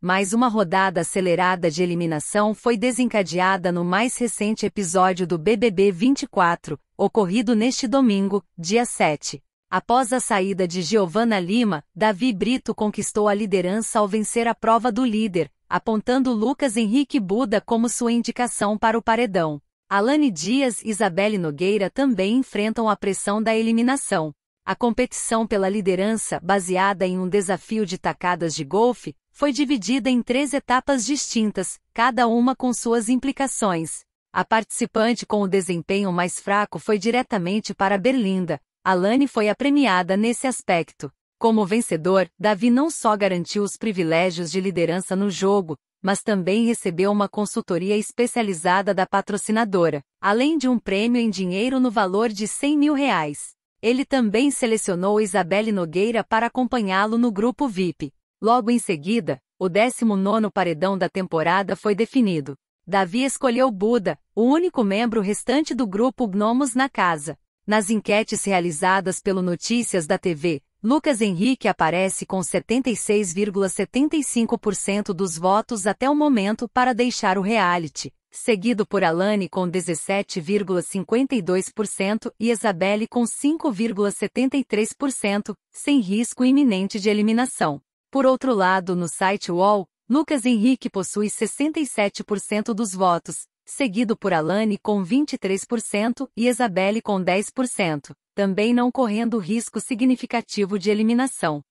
Mais uma rodada acelerada de eliminação foi desencadeada no mais recente episódio do BBB 24, ocorrido neste domingo, dia 7. Após a saída de Giovanna Lima, Davi Brito conquistou a liderança ao vencer a prova do líder, apontando Lucas Henrique Buda como sua indicação para o paredão. Alane Dias e Isabelle Nogueira também enfrentam a pressão da eliminação. A competição pela liderança, baseada em um desafio de tacadas de golfe, foi dividida em três etapas distintas, cada uma com suas implicações. A participante com o desempenho mais fraco foi diretamente para Berlinda. Alane foi a premiada nesse aspecto. Como vencedor, Davi não só garantiu os privilégios de liderança no jogo, mas também recebeu uma consultoria especializada da patrocinadora, além de um prêmio em dinheiro no valor de 100 mil reais. Ele também selecionou Isabelle Nogueira para acompanhá-lo no grupo VIP. Logo em seguida, o 19 paredão da temporada foi definido. Davi escolheu Buda, o único membro restante do grupo Gnomos na casa. Nas enquetes realizadas pelo Notícias da TV, Lucas Henrique aparece com 76,75% dos votos até o momento para deixar o reality, seguido por Alane com 17,52% e Isabelle com 5,73%, sem risco iminente de eliminação. Por outro lado, no site UOL, Lucas Henrique possui 67% dos votos, seguido por Alane com 23% e Isabelle com 10%, também não correndo risco significativo de eliminação.